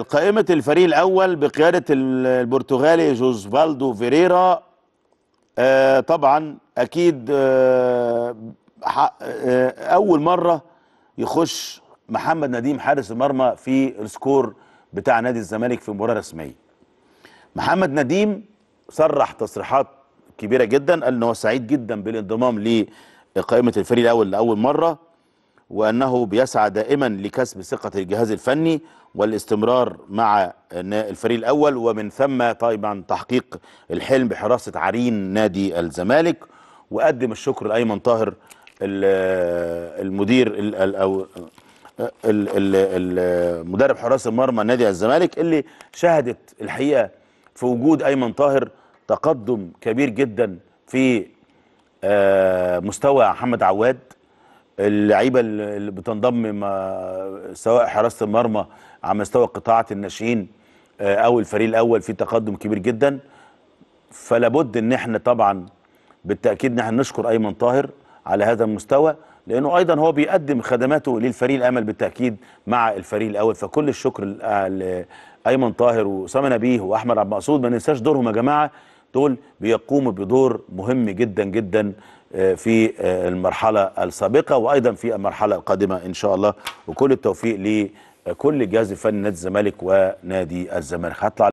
قائمة الفريق الأول بقيادة البرتغالي جوزفالدو فيريرا آه طبعا أكيد آه آه أول مرة يخش محمد نديم حارس المرمى في السكور بتاع نادي الزمالك في مباراة رسمية محمد نديم صرح تصريحات كبيرة جدا قال إن هو سعيد جدا بالانضمام لقائمة الفريق الأول لأول مرة وأنه بيسعى دائما لكسب ثقة الجهاز الفني والاستمرار مع الفريق الأول ومن ثم طبعا تحقيق الحلم بحراسة عرين نادي الزمالك وأقدم الشكر لأيمن طاهر المدير أو مدرب حراسة المرمى نادي الزمالك اللي شهدت الحقيقة في وجود أيمن طاهر تقدم كبير جدا في آه، مستوى محمد عواد اللعيبه اللي بتنضم سواء حراسه المرمى على مستوى قطاعه الناشئين آه، او الفريق الاول في تقدم كبير جدا فلا بد ان احنا طبعا بالتاكيد ان احنا نشكر ايمن طاهر على هذا المستوى لانه ايضا هو بيقدم خدماته للفريق الامل بالتاكيد مع الفريق الاول فكل الشكر آه، لايمن طاهر واسامه نبيه واحمد عبد المقصود ما ننساش دورهم يا جماعه دول بيقوموا بدور مهم جدا جدا آه، في آه، المرحلة السابقة وأيضا في المرحلة القادمة إن شاء الله وكل التوفيق لكل جهاز فني نادي الزمالك ونادي الزمالك هطلع